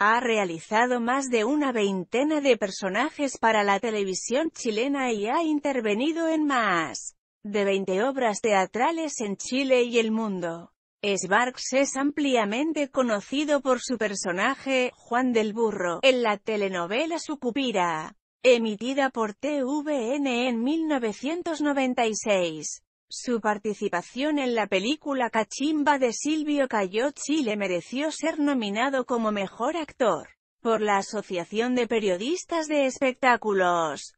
Ha realizado más de una veintena de personajes para la televisión chilena y ha intervenido en más de 20 obras teatrales en Chile y el mundo. Sparks es ampliamente conocido por su personaje, Juan del Burro, en la telenovela Sucupira, emitida por TVN en 1996. Su participación en la película Cachimba de Silvio Cayotti le mereció ser nominado como Mejor Actor por la Asociación de Periodistas de Espectáculos.